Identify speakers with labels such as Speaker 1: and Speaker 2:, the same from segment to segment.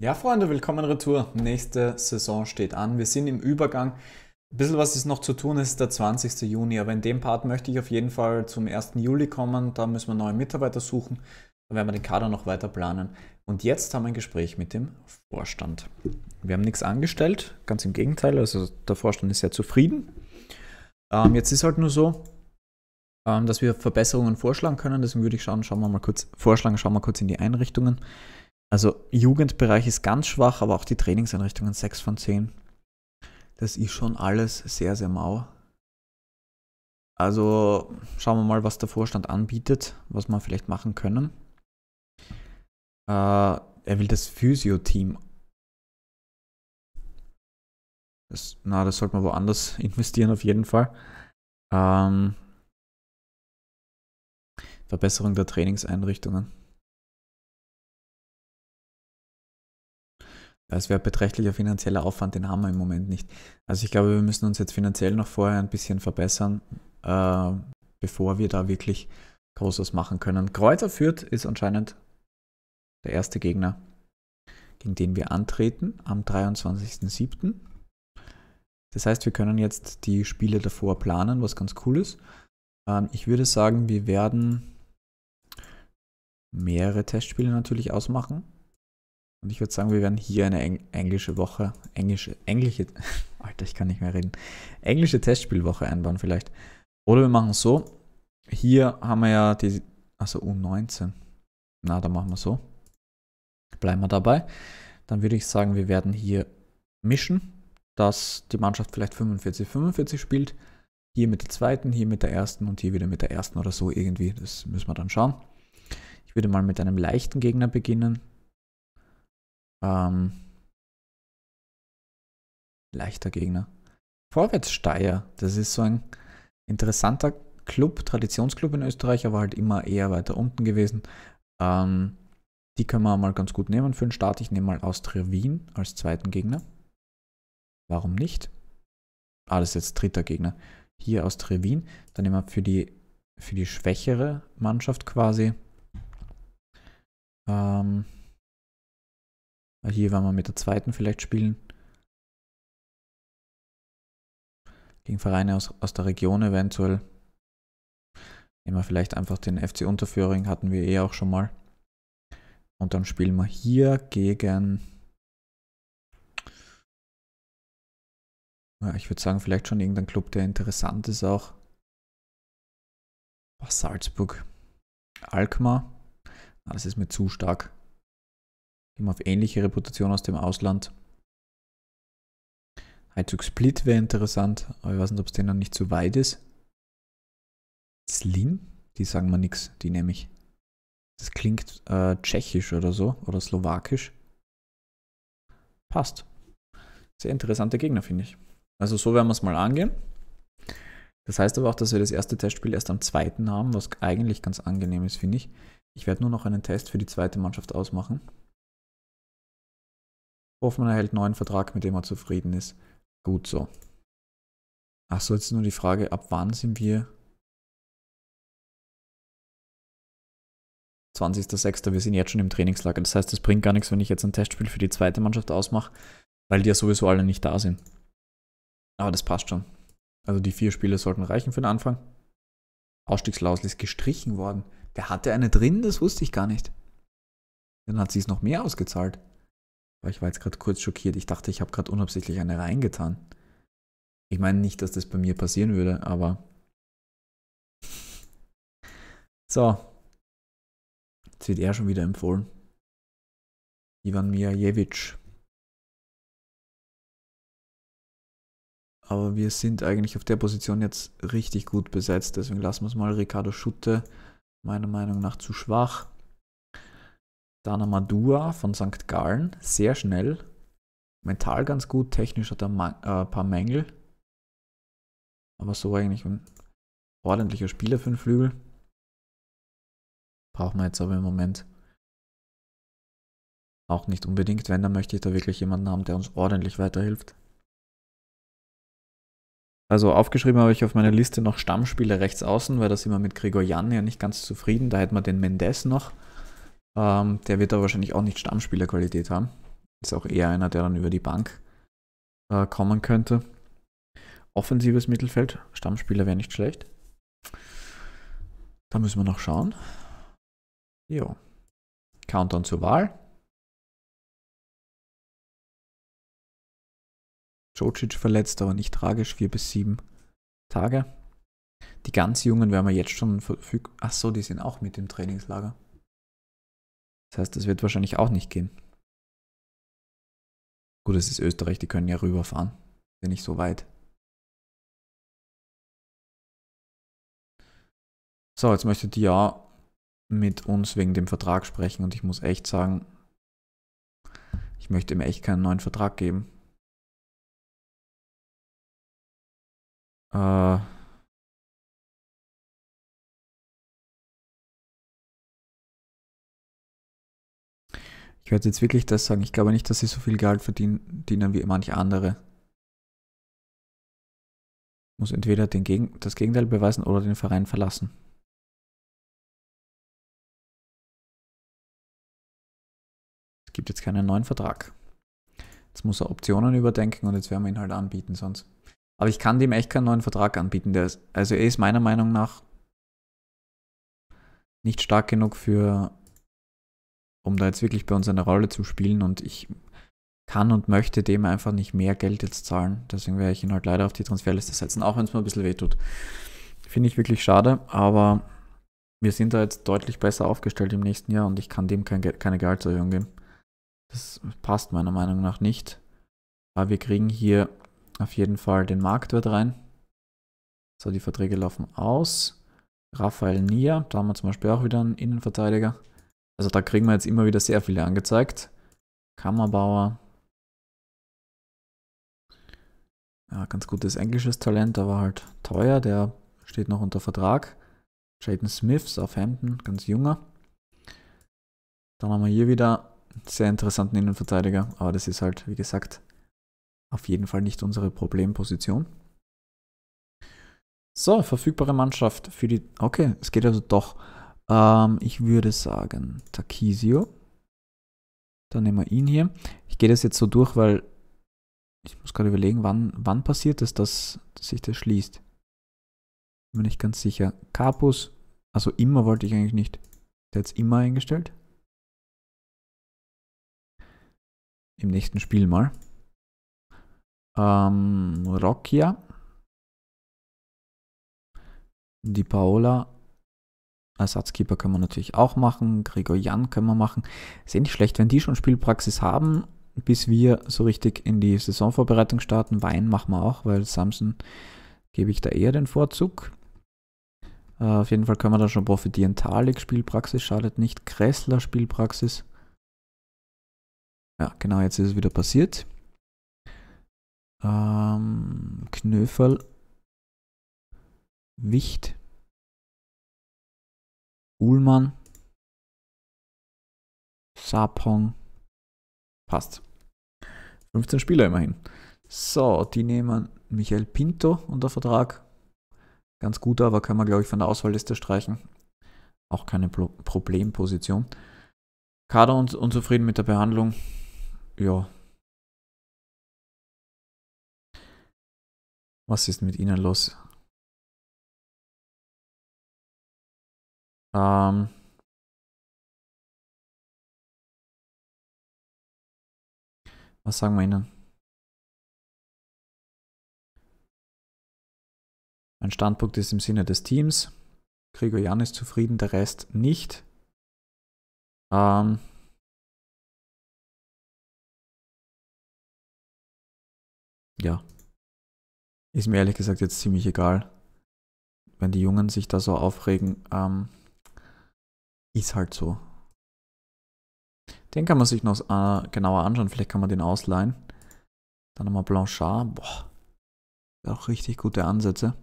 Speaker 1: Ja, Freunde, willkommen retour. Nächste Saison steht an. Wir sind im Übergang. Ein bisschen was ist noch zu tun, ist der 20. Juni, aber in dem Part möchte ich auf jeden Fall zum 1. Juli kommen. Da müssen wir neue Mitarbeiter suchen. Da werden wir den Kader noch weiter planen. Und jetzt haben wir ein Gespräch mit dem Vorstand. Wir haben nichts angestellt, ganz im Gegenteil. Also der Vorstand ist sehr zufrieden. Ähm, jetzt ist halt nur so, ähm, dass wir Verbesserungen vorschlagen können. Deswegen würde ich schauen, schauen wir mal kurz, vorschlagen, schauen wir kurz in die Einrichtungen. Also Jugendbereich ist ganz schwach, aber auch die Trainingseinrichtungen 6 von 10. Das ist schon alles sehr, sehr mau. Also schauen wir mal, was der Vorstand anbietet, was wir vielleicht machen können. Äh, er will das Physio-Team. na, das sollte man woanders
Speaker 2: investieren auf jeden Fall. Ähm,
Speaker 1: Verbesserung der Trainingseinrichtungen. Das wäre beträchtlicher finanzieller Aufwand, den haben wir im Moment nicht. Also ich glaube, wir müssen uns jetzt finanziell noch vorher ein bisschen verbessern, äh, bevor wir da wirklich Großes machen können. Kreuzer Fürth ist anscheinend der erste Gegner, gegen den wir antreten am 23.07. Das heißt, wir können jetzt die Spiele davor planen, was ganz cool ist. Ähm, ich würde sagen, wir werden mehrere Testspiele natürlich ausmachen und ich würde sagen, wir werden hier eine Eng englische Woche, englische, englische, Alter, ich kann nicht mehr reden, englische Testspielwoche einbauen vielleicht. Oder wir machen so, hier haben wir ja die, also U19. Na, dann machen wir so. Bleiben wir dabei. Dann würde ich sagen, wir werden hier mischen, dass die Mannschaft vielleicht 45-45 spielt. Hier mit der zweiten, hier mit der ersten und hier wieder mit der ersten oder so irgendwie. Das müssen wir dann schauen. Ich würde mal mit einem leichten Gegner beginnen. Ähm, leichter Gegner. Vorwärtssteier, das ist so ein interessanter Club, Traditionsclub in Österreich, aber halt immer eher weiter unten gewesen. Ähm, die können wir mal ganz gut nehmen für den Start. Ich nehme mal Austria Wien als zweiten Gegner. Warum nicht? Ah, das ist jetzt dritter Gegner. Hier Austria Wien. Dann nehmen wir für die, für die schwächere Mannschaft quasi. Ähm, hier werden wir mit der zweiten vielleicht spielen. Gegen Vereine aus, aus der Region eventuell. Nehmen wir vielleicht einfach den FC Unterföhring, hatten wir eh auch schon mal. Und dann spielen wir hier gegen... Ja, ich würde sagen, vielleicht schon irgendein Club, der interessant ist auch. Oh, Salzburg. Alkmaar. Ah, das ist mir zu stark immer auf ähnliche Reputation aus dem Ausland. Heizog Split wäre interessant, aber ich weiß nicht, ob es denen dann nicht zu weit ist. Slim? Die sagen mir nichts, die nehme ich. Das klingt äh, tschechisch oder so, oder slowakisch. Passt. Sehr interessante Gegner, finde ich. Also so werden wir es mal angehen. Das heißt aber auch, dass wir das erste Testspiel erst am zweiten haben, was eigentlich ganz angenehm ist, finde ich. Ich werde nur noch einen Test für die zweite Mannschaft ausmachen. Hoffmann erhält einen neuen Vertrag, mit dem er zufrieden ist. Gut so. Achso, jetzt nur die Frage, ab wann sind wir? 20.06. Wir sind jetzt schon im Trainingslager. Das heißt, es bringt gar nichts, wenn ich jetzt ein Testspiel für die zweite Mannschaft ausmache, weil die ja sowieso alle nicht da sind. Aber das passt schon. Also die vier Spiele sollten reichen für den Anfang. Ausstiegslausel ist gestrichen worden. Der hatte eine drin, das wusste ich gar nicht. Dann hat sie es noch mehr ausgezahlt ich war jetzt gerade kurz schockiert. Ich dachte, ich habe gerade unabsichtlich eine reingetan. Ich meine nicht, dass das bei mir passieren würde, aber. So. Jetzt wird er schon wieder empfohlen. Ivan Mijajewitsch. Aber wir sind eigentlich auf der Position jetzt richtig gut besetzt, deswegen lassen wir es mal. Ricardo Schutte, meiner Meinung nach zu schwach. Dana Madua von St. Gallen, sehr schnell. Mental ganz gut, technisch hat er ein äh, paar Mängel. Aber so eigentlich ein ordentlicher Spieler für den Flügel.
Speaker 2: Brauchen wir jetzt aber im Moment auch nicht unbedingt.
Speaker 1: Wenn, dann möchte ich da wirklich jemanden haben, der uns ordentlich weiterhilft. Also aufgeschrieben habe ich auf meiner Liste noch Stammspieler rechts außen, weil da sind wir mit Gregor Jan ja nicht ganz zufrieden. Da hätten wir den Mendes noch. Ähm, der wird da wahrscheinlich auch nicht Stammspielerqualität haben. Ist auch eher einer, der dann über die Bank äh, kommen könnte. Offensives Mittelfeld, Stammspieler wäre nicht schlecht. Da müssen wir noch schauen. Jo. Countdown zur Wahl. Jocic verletzt, aber nicht tragisch, 4 bis 7 Tage. Die ganz Jungen werden wir jetzt schon verfügbar. Achso, die sind auch mit im Trainingslager. Das heißt, das wird wahrscheinlich auch nicht gehen. Gut, es ist Österreich, die können ja rüberfahren. Ist ja nicht so weit.
Speaker 2: So, jetzt möchte die ja
Speaker 1: mit uns wegen dem Vertrag sprechen und ich muss echt sagen, ich möchte ihm echt keinen neuen Vertrag geben.
Speaker 2: Äh, Ich werde jetzt wirklich das sagen. Ich
Speaker 1: glaube nicht, dass sie so viel Geld verdienen wie manche andere. Muss entweder Geg das Gegenteil beweisen oder den Verein verlassen. Es gibt jetzt keinen neuen Vertrag. Jetzt muss er Optionen überdenken und jetzt werden wir ihn halt anbieten sonst. Aber ich kann dem echt keinen neuen Vertrag anbieten. Ist, also er ist meiner Meinung nach nicht stark genug für um da jetzt wirklich bei uns eine Rolle zu spielen und ich kann und möchte dem einfach nicht mehr Geld jetzt zahlen. Deswegen werde ich ihn halt leider auf die Transferliste setzen, auch wenn es mir ein bisschen wehtut. Finde ich wirklich schade, aber wir sind da jetzt deutlich besser aufgestellt im nächsten Jahr und ich kann dem kein, keine Gehaltserhöhung geben. Das passt meiner Meinung nach nicht. Aber wir kriegen hier auf jeden Fall den Marktwert rein. So, die Verträge laufen aus. Raphael Nia, da haben wir zum Beispiel auch wieder einen Innenverteidiger. Also da kriegen wir jetzt immer wieder sehr viele angezeigt. Kammerbauer. Ja, ganz gutes englisches Talent, aber halt teuer. Der steht noch unter Vertrag. Jaden Smith, Southampton, ganz junger. Dann haben wir hier wieder einen sehr interessanten Innenverteidiger, aber das ist halt, wie gesagt, auf jeden Fall nicht unsere Problemposition. So, verfügbare Mannschaft für die. Okay, es geht also doch. Ähm, ich würde sagen Takisio. Dann nehmen wir ihn hier. Ich gehe das jetzt so durch, weil ich muss gerade überlegen, wann, wann passiert es, dass, dass sich das schließt. Bin mir nicht ganz sicher. Capus, also immer wollte ich eigentlich nicht. Der jetzt immer eingestellt.
Speaker 2: Im nächsten Spiel mal. Ähm, Rockia.
Speaker 1: Die Paola Ersatzkeeper können wir natürlich auch machen, Gregor Jan kann man machen. Ist eh nicht schlecht, wenn die schon Spielpraxis haben, bis wir so richtig in die Saisonvorbereitung starten. Wein machen wir auch, weil Samson gebe ich da eher den Vorzug. Äh, auf jeden Fall können wir da schon profitieren. Talik Spielpraxis schadet nicht, Kressler Spielpraxis. Ja, genau, jetzt ist es wieder passiert. Ähm, Knöferl Wicht Ullmann. Sapong. Passt. 15 Spieler immerhin. So, die nehmen Michael Pinto unter Vertrag. Ganz gut, aber können wir, glaube ich, von der Auswahlliste streichen. Auch keine Pro Problemposition. Kader und unzufrieden mit der Behandlung. Ja. Was
Speaker 2: ist mit ihnen los? Ähm, was sagen wir ihnen? Mein Standpunkt ist im Sinne des Teams. Gregor Jan ist zufrieden, der Rest nicht. Ähm, ja. Ist mir ehrlich
Speaker 1: gesagt jetzt ziemlich egal, wenn die Jungen sich da so aufregen. Ähm, ist halt so. Den kann man sich noch äh, genauer anschauen. Vielleicht kann man den ausleihen. Dann nochmal Blanchard. Boah. Auch richtig
Speaker 2: gute Ansätze.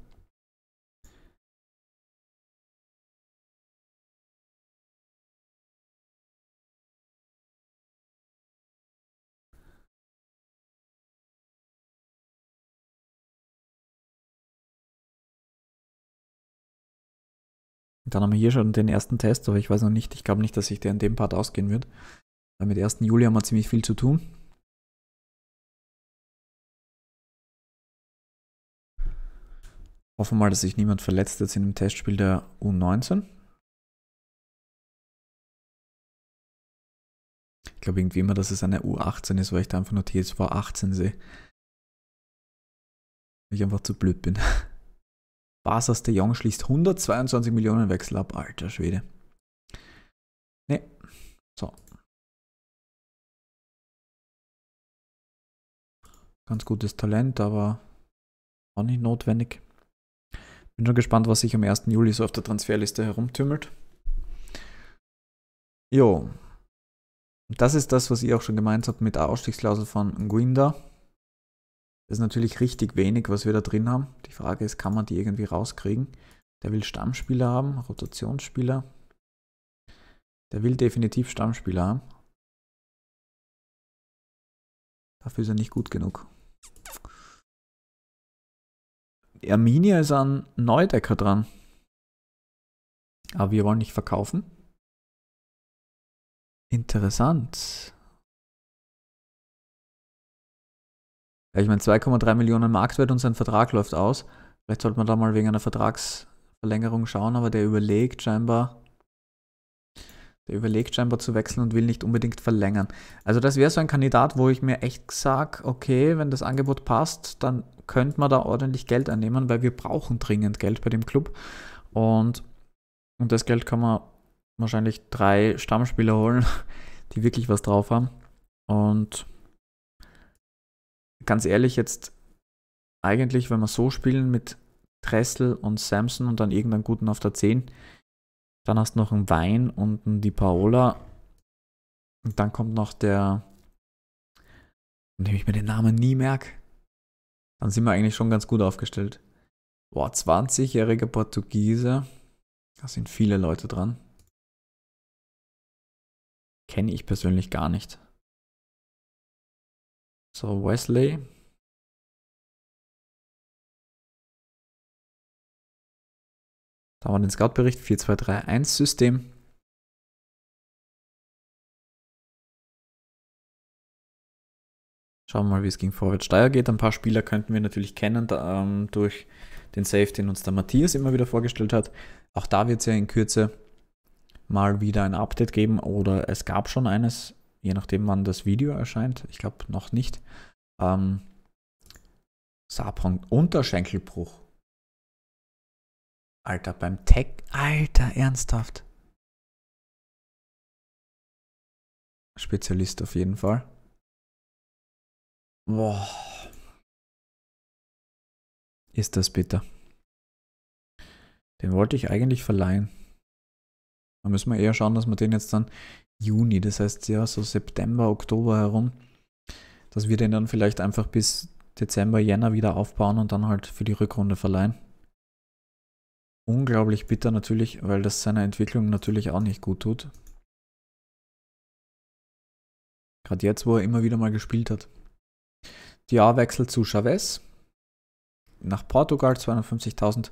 Speaker 1: Dann haben wir hier schon den ersten Test, aber ich weiß noch nicht, ich glaube nicht, dass sich der in dem Part ausgehen wird. Weil mit 1. Juli haben wir ziemlich viel zu tun. Hoffen wir mal, dass sich niemand verletzt jetzt in dem Testspiel der U19. Ich glaube irgendwie immer, dass es eine U18 ist, weil ich da einfach nur TSV 18 sehe. Weil ich einfach zu blöd bin. Basas de Jong schließt 122 Millionen Wechsel ab. Alter Schwede. Ne. So. Ganz gutes Talent, aber auch nicht notwendig. Bin schon gespannt, was sich am 1. Juli so auf der Transferliste herumtümmelt. Jo. Das ist das, was ihr auch schon gemeint habt mit der Ausstiegsklausel von Guinda. Das ist natürlich richtig wenig, was wir da drin haben. Die Frage ist, kann man die irgendwie rauskriegen? Der will Stammspieler haben, Rotationsspieler. Der will definitiv Stammspieler haben.
Speaker 2: Dafür ist er nicht gut genug. Arminia ist an Neudecker dran. Aber wir wollen nicht verkaufen. Interessant.
Speaker 1: Ja, ich meine, 2,3 Millionen Marktwert und sein Vertrag läuft aus. Vielleicht sollte man da mal wegen einer Vertragsverlängerung schauen, aber der überlegt scheinbar, der überlegt scheinbar zu wechseln und will nicht unbedingt verlängern. Also das wäre so ein Kandidat, wo ich mir echt sage, okay, wenn das Angebot passt, dann könnte man da ordentlich Geld annehmen, weil wir brauchen dringend Geld bei dem Club. Und, und das Geld kann man wahrscheinlich drei Stammspieler holen, die wirklich was drauf haben. Und ganz ehrlich, jetzt eigentlich, wenn wir so spielen mit Tressel und Samson und dann irgendeinen guten auf der 10, dann hast du noch einen Wein und einen Di Paola. Und dann kommt noch der, indem ich mir den Namen nie merke. Dann sind wir eigentlich schon ganz gut aufgestellt. Boah, 20-jähriger Portugiese. Da sind viele Leute dran. Kenne ich persönlich gar nicht.
Speaker 2: So, Wesley. Da haben wir den Scout-Bericht 4231-System.
Speaker 1: Schauen wir mal, wie es gegen Vorwärts Steier geht. Ein paar Spieler könnten wir natürlich kennen da, ähm, durch den Save, den uns der Matthias immer wieder vorgestellt hat. Auch da wird es ja in Kürze mal wieder ein Update geben oder es gab schon eines je nachdem, wann das Video erscheint. Ich glaube noch nicht. Ähm, Saarbrücken, Unterschenkelbruch. Alter, beim Tech.
Speaker 2: Alter, ernsthaft. Spezialist auf jeden Fall. Boah. Ist
Speaker 1: das bitter. Den wollte ich eigentlich verleihen. Da müssen wir eher schauen, dass wir den jetzt dann Juni, das heißt ja so September, Oktober herum, dass wir den dann vielleicht einfach bis Dezember, Jänner wieder aufbauen und dann halt für die Rückrunde verleihen. Unglaublich bitter natürlich, weil das seiner Entwicklung natürlich auch nicht gut tut. Gerade jetzt, wo er immer wieder mal gespielt hat. Diar wechselt zu Chavez nach Portugal, 250.000.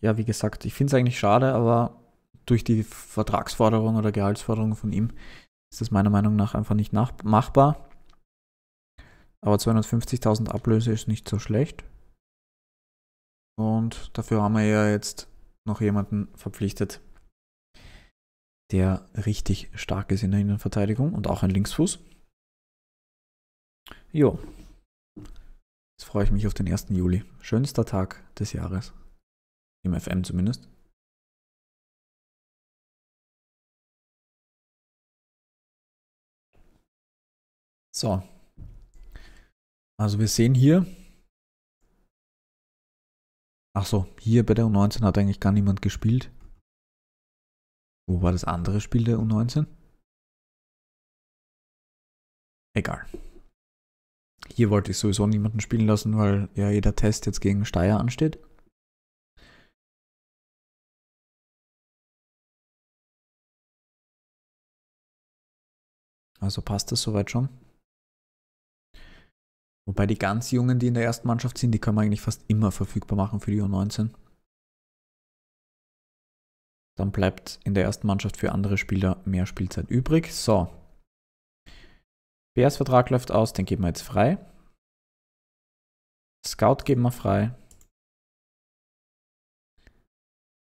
Speaker 1: Ja, wie gesagt, ich finde es eigentlich schade, aber durch die Vertragsforderung oder Gehaltsforderung von ihm ist das meiner Meinung nach einfach nicht machbar. Aber 250.000 Ablöse ist nicht so schlecht. Und dafür haben wir ja jetzt noch jemanden verpflichtet, der richtig stark ist in der Innenverteidigung und auch ein Linksfuß. Jo. Jetzt freue ich mich auf den 1. Juli. Schönster Tag
Speaker 2: des Jahres. Im FM zumindest. So. Also wir sehen hier. Ach so, hier bei der U19 hat eigentlich gar niemand gespielt. Wo
Speaker 1: war das andere Spiel der U19? Egal. Hier wollte ich sowieso niemanden spielen lassen, weil ja jeder Test jetzt gegen Steyr
Speaker 2: ansteht. Also passt das soweit schon.
Speaker 1: Wobei die ganz Jungen, die in der ersten Mannschaft sind, die können wir eigentlich fast immer verfügbar machen für die U19. Dann bleibt in der ersten Mannschaft für andere Spieler mehr Spielzeit übrig. So. BS Vertrag läuft aus, den geben wir jetzt frei. Scout geben wir frei.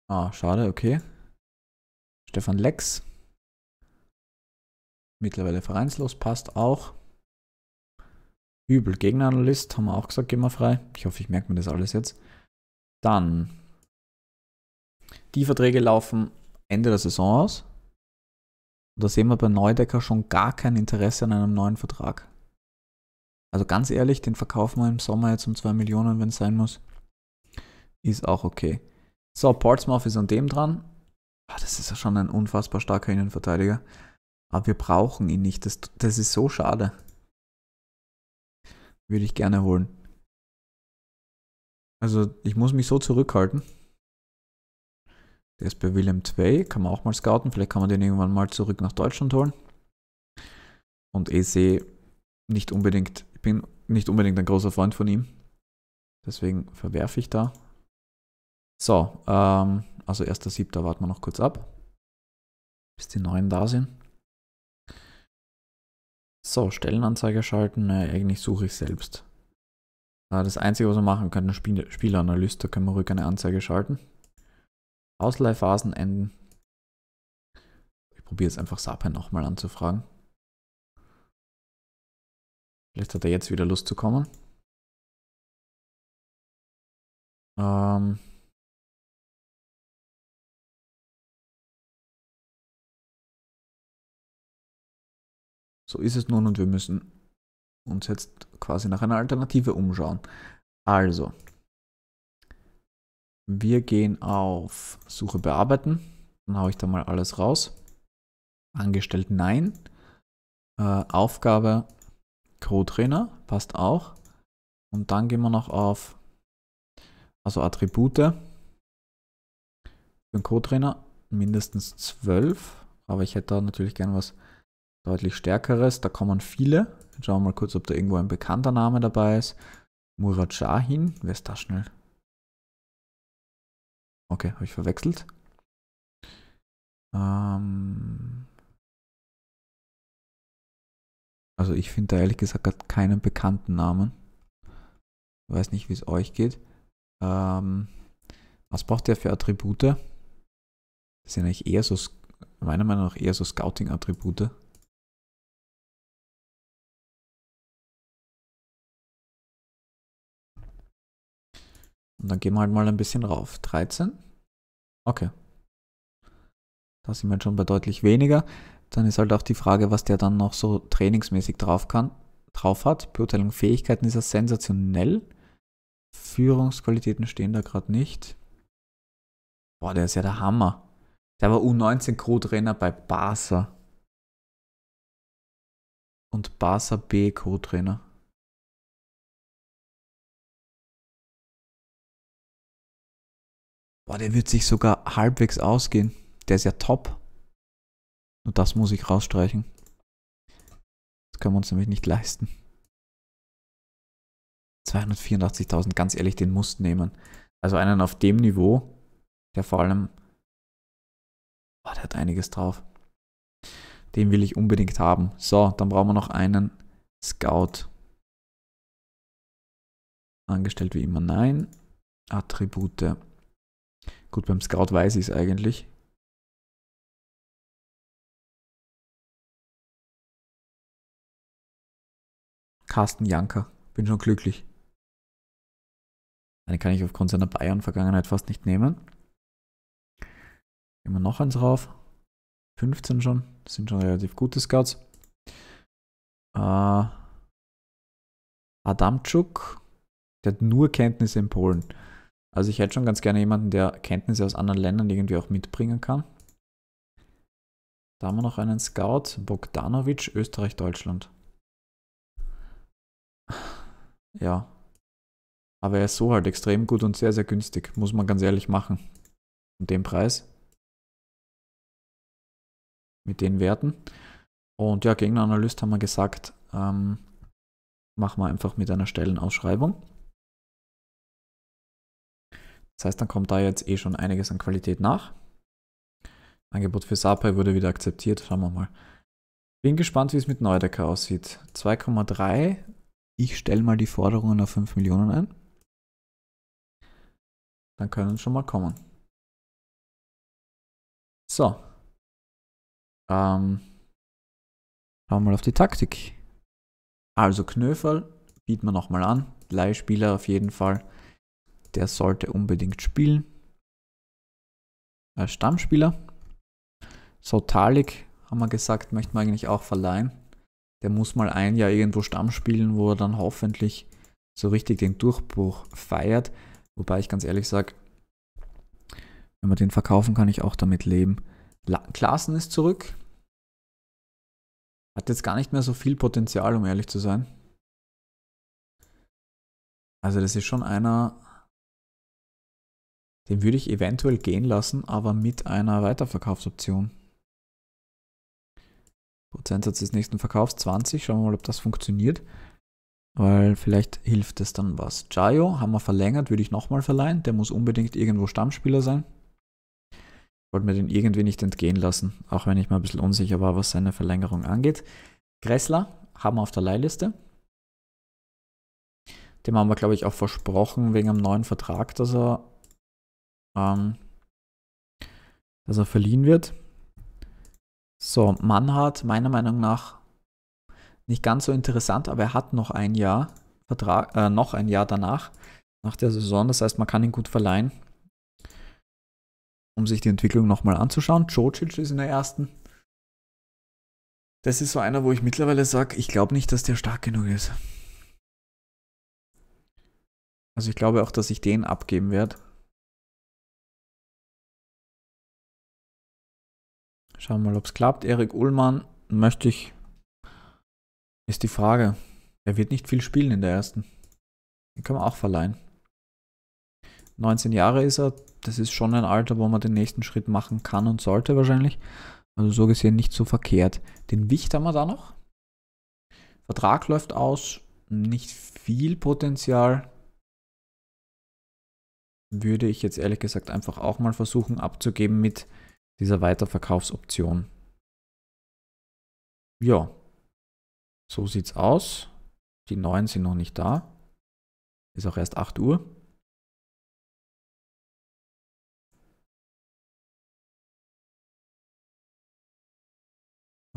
Speaker 2: Ah, schade, okay. Stefan
Speaker 1: Lex. Mittlerweile vereinslos, passt auch. Übel. Gegneranalyst haben wir auch gesagt, gehen wir frei. Ich hoffe, ich merke mir das alles jetzt. Dann. Die Verträge laufen Ende der Saison aus. Und da sehen wir bei Neudecker schon gar kein Interesse an einem neuen Vertrag. Also ganz ehrlich, den verkaufen wir im Sommer jetzt um 2 Millionen, wenn es sein muss. Ist auch okay. So, Portsmouth ist an dem dran. Ah, das ist ja schon ein unfassbar starker Innenverteidiger. Aber wir brauchen ihn nicht. Das, das ist so schade würde ich gerne holen. Also ich muss mich so zurückhalten. Der ist bei Willem 2, kann man auch mal scouten. Vielleicht kann man den irgendwann mal zurück nach Deutschland holen. Und EC eh nicht unbedingt, ich bin nicht unbedingt ein großer Freund von ihm. Deswegen verwerfe ich da. So, ähm, also 1.7. warten wir noch kurz ab, bis die neuen da sind. So, Stellenanzeige schalten. Äh, eigentlich suche ich selbst. Ah, das Einzige, was wir machen können, Spiel Spielanalyst. Da können wir ruhig eine Anzeige schalten. Ausleihphasen enden. Ich probiere jetzt einfach Sape nochmal anzufragen.
Speaker 2: Vielleicht hat er jetzt wieder Lust zu kommen. Ähm, So ist es nun und wir müssen
Speaker 1: uns jetzt quasi nach einer Alternative umschauen. Also, wir gehen auf Suche bearbeiten. Dann haue ich da mal alles raus. Angestellt nein. Äh, Aufgabe Co-Trainer passt auch. Und dann gehen wir noch auf also Attribute. Für den Co-Trainer mindestens 12. Aber ich hätte da natürlich gern was deutlich stärkeres. Da kommen viele. Jetzt schauen wir mal kurz, ob da irgendwo ein bekannter Name dabei ist. Murat Shahin. Wer ist da schnell? Okay, habe ich verwechselt. Ähm also ich finde da ehrlich gesagt gerade keinen bekannten Namen. Ich weiß nicht, wie es euch geht. Ähm was braucht der für Attribute? Das sind eigentlich eher so, meiner Meinung nach eher so Scouting-Attribute. Und dann gehen wir halt mal ein bisschen rauf. 13. Okay. Da sind wir schon bei deutlich weniger. Dann ist halt auch die Frage, was der dann noch so trainingsmäßig drauf kann, drauf hat. Beurteilung Fähigkeiten ist er sensationell. Führungsqualitäten stehen da gerade nicht. Boah, der ist ja der Hammer. Der war U19 Co-Trainer bei Barca. Und Barca B
Speaker 2: Co-Trainer.
Speaker 1: Boah, der wird sich sogar halbwegs ausgehen. Der ist ja top. Und das muss ich rausstreichen. Das können wir uns nämlich nicht leisten. 284.000, ganz ehrlich, den muss nehmen. Also einen auf dem Niveau, der vor allem... Boah, der hat einiges drauf. Den will ich unbedingt haben. So, dann brauchen wir noch einen Scout. Angestellt wie immer, nein.
Speaker 2: Attribute. Gut, beim Scout weiß ich es eigentlich.
Speaker 1: Carsten Janker. Bin schon glücklich. Den kann ich aufgrund seiner Bayern-Vergangenheit fast nicht nehmen. Immer noch eins rauf. 15 schon. Das sind schon relativ gute Scouts. Äh, Adamczuk. Der hat nur Kenntnisse in Polen. Also ich hätte schon ganz gerne jemanden, der Kenntnisse aus anderen Ländern irgendwie auch mitbringen kann. Da haben wir noch einen Scout, Bogdanovic, Österreich, Deutschland. Ja. Aber er ist so halt extrem gut und sehr, sehr günstig, muss man ganz ehrlich machen. Und den Preis. Mit den Werten. Und ja, Gegneranalyst haben wir gesagt, ähm, machen wir einfach mit einer Stellenausschreibung. Das heißt, dann kommt da jetzt eh schon einiges an Qualität nach. Angebot für Sapai wurde wieder akzeptiert, schauen wir mal. Bin gespannt, wie es mit Neudecker aussieht. 2,3. Ich stelle mal die Forderungen auf 5 Millionen ein.
Speaker 2: Dann können schon mal kommen. So.
Speaker 1: Ähm. Schauen wir mal auf die Taktik. Also Knöferl bieten wir nochmal an. Leihspieler auf jeden Fall. Der sollte unbedingt spielen. Als Stammspieler. So, Talik, haben wir gesagt, möchten wir eigentlich auch verleihen. Der muss mal ein Jahr irgendwo Stamm spielen, wo er dann hoffentlich so richtig den Durchbruch feiert. Wobei ich ganz ehrlich sage, wenn wir den verkaufen, kann ich auch damit leben. Klassen ist zurück. Hat jetzt gar nicht mehr so viel Potenzial, um ehrlich zu sein. Also das ist schon einer, den würde ich eventuell gehen lassen, aber mit einer Weiterverkaufsoption. Prozentsatz des nächsten Verkaufs 20. Schauen wir mal, ob das funktioniert. Weil vielleicht hilft es dann was. Jayo haben wir verlängert, würde ich nochmal verleihen. Der muss unbedingt irgendwo Stammspieler sein. wollte mir den irgendwie nicht entgehen lassen, auch wenn ich mal ein bisschen unsicher war, was seine Verlängerung angeht. Gressler haben wir auf der Leihliste. Dem haben wir, glaube ich, auch versprochen wegen einem neuen Vertrag, dass er ähm, dass er verliehen wird. So, Mannhardt, meiner Meinung nach nicht ganz so interessant, aber er hat noch ein Jahr Vertrag, äh, noch ein Jahr danach, nach der Saison. Das heißt, man kann ihn gut verleihen, um sich die Entwicklung nochmal anzuschauen. Jocic ist in der ersten. Das ist so einer, wo ich mittlerweile sage, ich glaube nicht, dass der stark genug ist. Also ich glaube auch, dass ich den abgeben werde. Schauen wir mal, ob es klappt. Erik Ullmann möchte ich. Ist die Frage. Er wird nicht viel spielen in der ersten. Den kann man auch verleihen. 19 Jahre ist er. Das ist schon ein Alter, wo man den nächsten Schritt machen kann und sollte wahrscheinlich. Also so gesehen nicht so verkehrt. Den Wicht haben wir da noch. Vertrag läuft aus. Nicht viel Potenzial. Würde ich jetzt ehrlich gesagt einfach auch mal versuchen abzugeben mit dieser Weiterverkaufsoption. Ja, so sieht's aus.
Speaker 2: Die neuen sind noch nicht da. Ist auch erst 8 Uhr.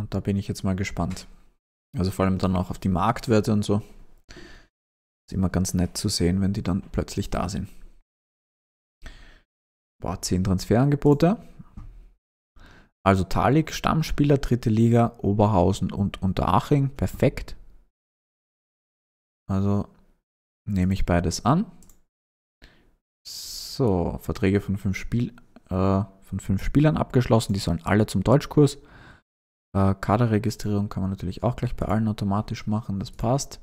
Speaker 1: Und da bin ich jetzt mal gespannt. Also vor allem dann auch auf die Marktwerte und so. Ist immer ganz nett zu sehen, wenn die dann plötzlich da sind. Boah, 10 Transferangebote. Also Talik, Stammspieler, dritte Liga, Oberhausen und Unteraching. Perfekt. Also nehme ich beides an. So, Verträge von fünf, Spiel, äh, von fünf Spielern abgeschlossen. Die sollen alle zum Deutschkurs. Äh, Kaderregistrierung kann man natürlich auch gleich bei allen automatisch machen. Das passt.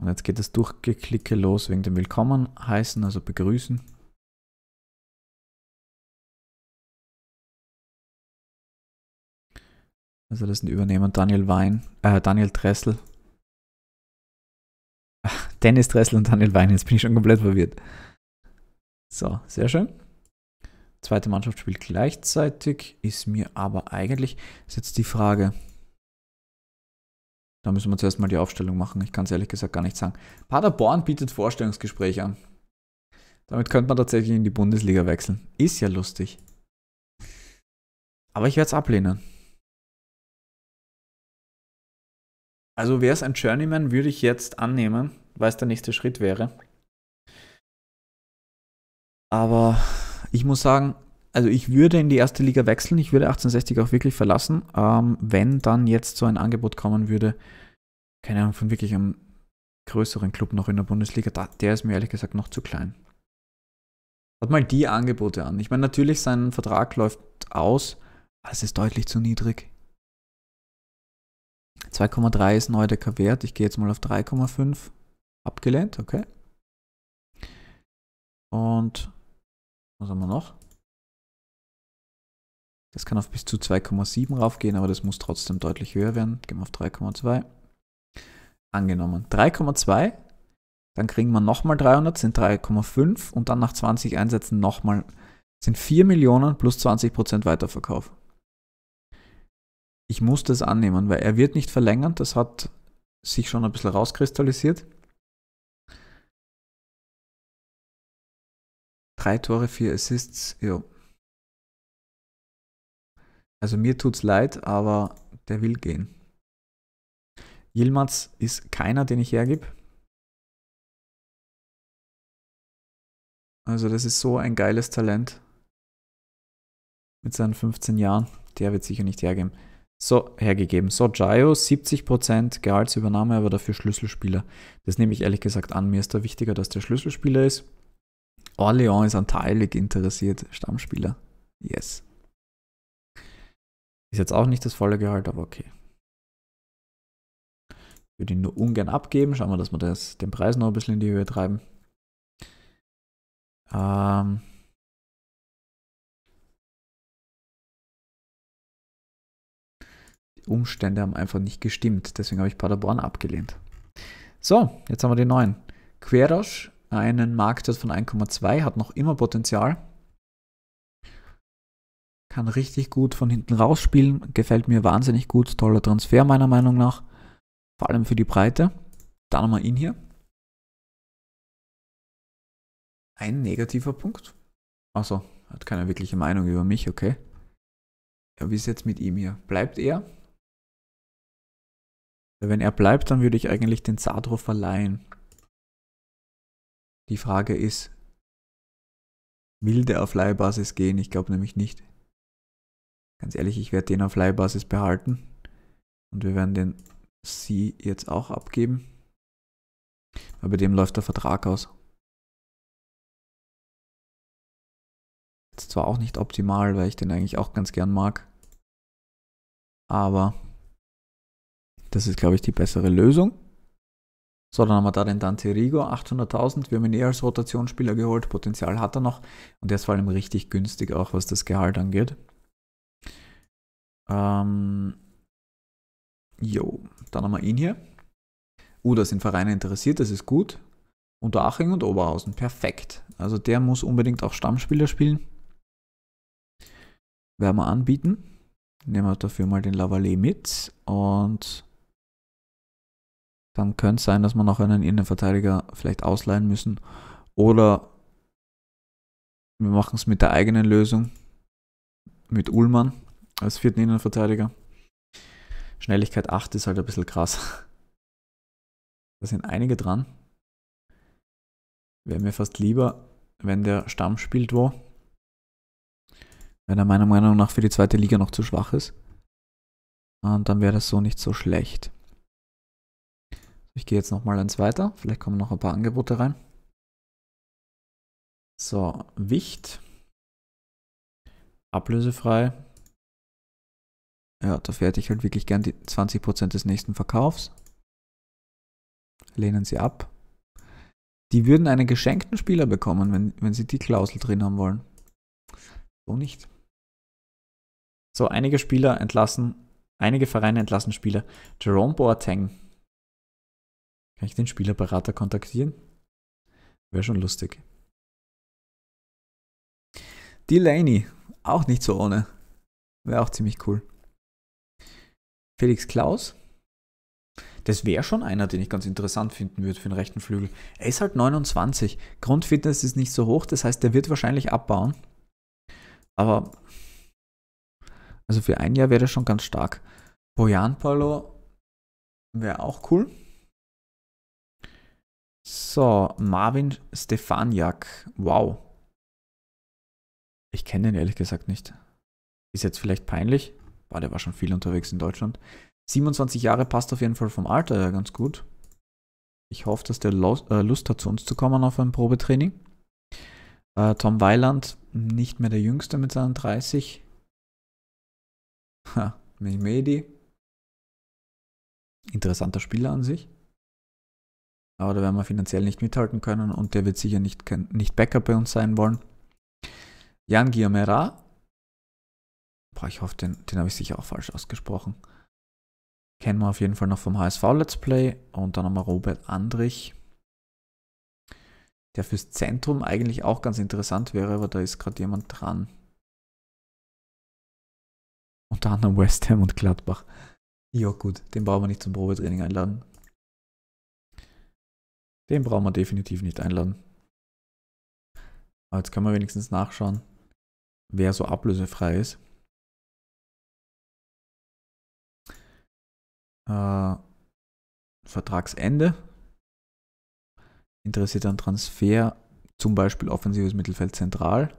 Speaker 1: Und jetzt geht das Durchgeklicke los wegen dem Willkommen heißen, also
Speaker 2: begrüßen.
Speaker 1: Also das sind Übernehmer Daniel Wein, äh, Daniel Dressel. Ach, Dennis Dressel und Daniel Wein, jetzt bin ich schon komplett verwirrt. So, sehr schön. Zweite Mannschaft spielt gleichzeitig, ist mir aber eigentlich, ist jetzt die Frage. Da müssen wir zuerst mal die Aufstellung machen. Ich kann es ehrlich gesagt gar nicht sagen. Paderborn bietet Vorstellungsgespräche an. Damit könnte man tatsächlich in die Bundesliga wechseln. Ist ja lustig. Aber ich werde es ablehnen. Also wäre es ein Journeyman, würde ich jetzt annehmen, weil es der nächste Schritt wäre. Aber ich muss sagen, also ich würde in die erste Liga wechseln, ich würde 1860 auch wirklich verlassen, ähm, wenn dann jetzt so ein Angebot kommen würde, keine Ahnung, von wirklich einem größeren Club noch in der Bundesliga, da, der ist mir ehrlich gesagt noch zu klein. Schaut mal die Angebote an. Ich meine, natürlich, sein Vertrag läuft aus, aber es ist deutlich zu niedrig. 2,3 ist neu Neudecker Wert. Ich gehe jetzt mal auf 3,5. Abgelehnt, okay. Und was haben wir noch? Das kann auf bis zu 2,7 raufgehen, aber das muss trotzdem deutlich höher werden. Gehen wir auf 3,2. Angenommen. 3,2, dann kriegen wir nochmal 300, sind 3,5 und dann nach 20 Einsätzen nochmal, sind 4 Millionen plus 20% Weiterverkauf ich muss das annehmen, weil er wird nicht verlängern, das hat sich schon ein bisschen rauskristallisiert. Drei Tore, vier Assists, ja. Also mir tut's leid, aber der will gehen. Yilmaz
Speaker 2: ist keiner, den ich hergib.
Speaker 1: Also das ist so ein geiles Talent. Mit seinen 15 Jahren. Der wird sicher nicht hergeben so hergegeben. So Gio, 70% Gehaltsübernahme, aber dafür Schlüsselspieler. Das nehme ich ehrlich gesagt an. Mir ist da wichtiger, dass der Schlüsselspieler ist. Orleans ist anteilig interessiert, Stammspieler. Yes. Ist jetzt auch nicht das volle Gehalt, aber okay. würde ihn nur ungern abgeben. Schauen wir, dass wir das, den Preis noch ein bisschen in die Höhe treiben.
Speaker 2: Ähm,
Speaker 1: Umstände haben einfach nicht gestimmt. Deswegen habe ich Paderborn abgelehnt. So, jetzt haben wir die neuen. Querosch, einen Marktwert von 1,2, hat noch immer Potenzial. Kann richtig gut von hinten rausspielen, gefällt mir wahnsinnig gut, toller Transfer meiner Meinung nach, vor allem für die Breite. Dann haben wir ihn hier. Ein negativer Punkt. Achso, hat keine wirkliche Meinung über mich, okay. Ja, wie ist jetzt mit ihm hier? Bleibt er? Wenn er bleibt, dann würde ich eigentlich den Sadro verleihen. Die Frage ist, will der auf Leihbasis gehen? Ich glaube nämlich nicht. Ganz ehrlich, ich werde den auf Leihbasis behalten. Und wir werden den Sie jetzt auch abgeben. Weil bei dem läuft der Vertrag aus. ist zwar auch nicht optimal, weil ich den eigentlich auch ganz gern mag. Aber das ist, glaube ich, die bessere Lösung. So, dann haben wir da den Dante Rigo, 800.000. Wir haben ihn eher als Rotationsspieler geholt. Potenzial hat er noch. Und der ist vor allem richtig günstig, auch was das Gehalt angeht. Ähm, jo, dann haben wir ihn hier. Uh, da sind Vereine interessiert, das ist gut. Unteraching und Oberhausen, perfekt. Also der muss unbedingt auch Stammspieler spielen. Werden wir anbieten. Nehmen wir dafür mal den Lavalet mit und dann könnte es sein, dass man noch einen Innenverteidiger vielleicht ausleihen müssen. Oder wir machen es mit der eigenen Lösung, mit Ullmann als vierten Innenverteidiger. Schnelligkeit 8 ist halt ein bisschen krass. Da sind einige dran. Wäre mir fast lieber, wenn der Stamm spielt wo. Wenn er meiner Meinung nach für die zweite Liga noch zu schwach ist. Und ah, dann wäre das so nicht so schlecht. Ich gehe jetzt nochmal eins weiter. Vielleicht kommen noch ein paar Angebote rein. So, Wicht. Ablösefrei. Ja, dafür hätte ich halt wirklich gern die 20% des nächsten Verkaufs. Lehnen sie ab. Die würden einen geschenkten Spieler bekommen, wenn, wenn sie die Klausel drin haben wollen. So nicht. So, einige Spieler entlassen, einige Vereine entlassen Spieler. Jerome Boateng kann ich den Spielerberater kontaktieren? Wäre schon lustig. Delaney, auch nicht so ohne. Wäre auch ziemlich cool. Felix Klaus. Das wäre schon einer, den ich ganz interessant finden würde für den rechten Flügel. Er ist halt 29. Grundfitness ist nicht so hoch, das heißt, der wird wahrscheinlich abbauen. Aber also für ein Jahr wäre das schon ganz stark. Bojan Paulo wäre auch cool. So, Marvin Stefaniak. Wow. Ich kenne ihn ehrlich gesagt nicht. Ist jetzt vielleicht peinlich. Boah, der war schon viel unterwegs in Deutschland. 27 Jahre passt auf jeden Fall vom Alter her ganz gut. Ich hoffe, dass der äh, Lust hat, zu uns zu kommen auf ein Probetraining. Äh, Tom Weiland, nicht mehr der Jüngste mit seinen 30. Ha, Mehmedi. Interessanter Spieler an sich. Aber da werden wir finanziell nicht mithalten können und der wird sicher nicht, nicht Backup bei uns sein wollen. Jan Guillemera. Boah, ich hoffe, den, den habe ich sicher auch falsch ausgesprochen. Kennen wir auf jeden Fall noch vom HSV Let's Play. Und dann haben wir Robert Andrich, der fürs Zentrum eigentlich auch ganz interessant wäre, aber da ist gerade jemand dran. Unter anderem West Ham und Gladbach. Ja gut, den brauchen wir nicht zum Probetraining einladen. Den brauchen wir definitiv nicht einladen. Aber jetzt können wir wenigstens nachschauen, wer so ablösefrei ist.
Speaker 2: Äh, Vertragsende.
Speaker 1: Interessiert an Transfer, zum Beispiel offensives Mittelfeld zentral.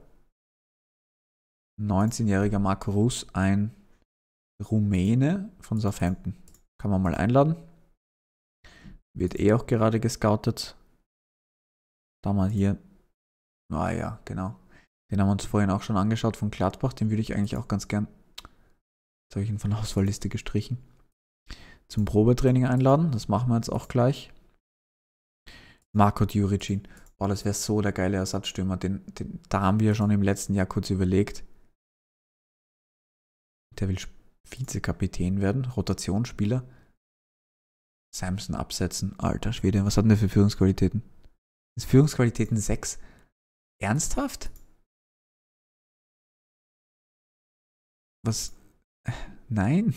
Speaker 1: 19-jähriger Marco Rus, ein Rumäne von Southampton. Kann man mal einladen. Wird eh auch gerade gescoutet. Da mal hier. Ah ja, genau. Den haben wir uns vorhin auch schon angeschaut von Gladbach. Den würde ich eigentlich auch ganz gern. Jetzt habe ich ihn von der Auswahlliste gestrichen. Zum Probetraining einladen. Das machen wir jetzt auch gleich. Marco Djuricin. Boah, das wäre so der geile Ersatzstürmer. Den, den, da haben wir schon im letzten Jahr kurz überlegt. Der will Vizekapitän werden, Rotationsspieler. Samson absetzen. Alter Schwede, was hat denn der für Führungsqualitäten? Ist Führungsqualitäten 6?
Speaker 2: Ernsthaft? Was?
Speaker 1: Nein.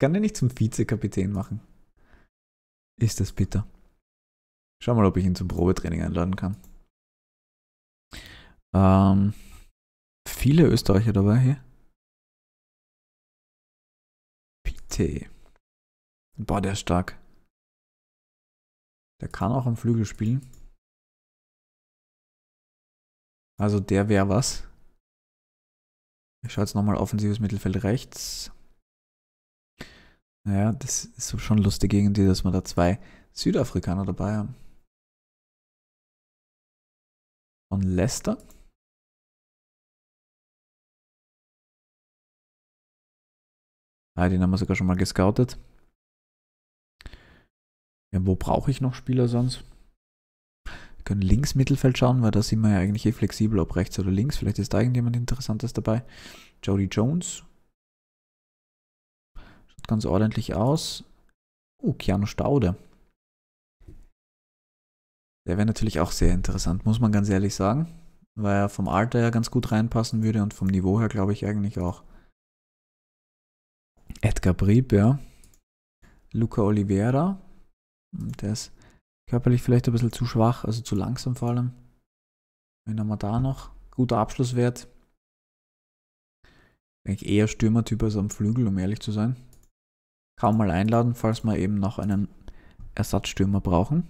Speaker 1: Kann er nicht zum Vizekapitän machen. Ist das bitter. Schau mal, ob ich ihn zum Probetraining einladen kann. Ähm, viele Österreicher dabei hier.
Speaker 2: Bitte. Boah, der ist stark. Der kann auch am Flügel spielen.
Speaker 1: Also der wäre was. Ich schaue jetzt nochmal offensives Mittelfeld rechts. Naja, das ist schon lustig gegen die, dass wir da zwei Südafrikaner dabei haben.
Speaker 2: Von Leicester. Ah, den haben wir sogar schon mal gescoutet.
Speaker 1: Ja, wo brauche ich noch Spieler sonst? Wir können links Mittelfeld schauen, weil da sind wir ja eigentlich eh flexibel, ob rechts oder links. Vielleicht ist da irgendjemand Interessantes dabei. Jody Jones. Schaut ganz ordentlich aus. Oh, Keanu Staude. Der wäre natürlich auch sehr interessant, muss man ganz ehrlich sagen. Weil er vom Alter her ganz gut reinpassen würde und vom Niveau her glaube ich eigentlich auch. Edgar Brieb, ja. Luca Oliveira, der ist körperlich vielleicht ein bisschen zu schwach, also zu langsam vor allem. Wenn haben wir da noch? Guter Abschlusswert. Denke eher Stürmertyp als am Flügel, um ehrlich zu sein. Kaum mal einladen, falls wir eben noch einen Ersatzstürmer brauchen.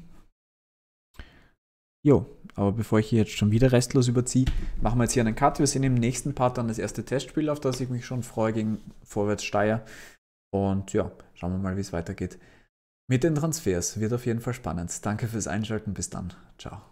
Speaker 1: Jo, aber bevor ich hier jetzt schon wieder restlos überziehe, machen wir jetzt hier einen Cut. Wir sehen im nächsten Part dann das erste Testspiel, auf das ich mich schon freue gegen Vorwärts Steyr. Und ja, schauen wir mal, wie es weitergeht. Mit den Transfers wird auf jeden Fall spannend. Danke fürs Einschalten. Bis dann. Ciao.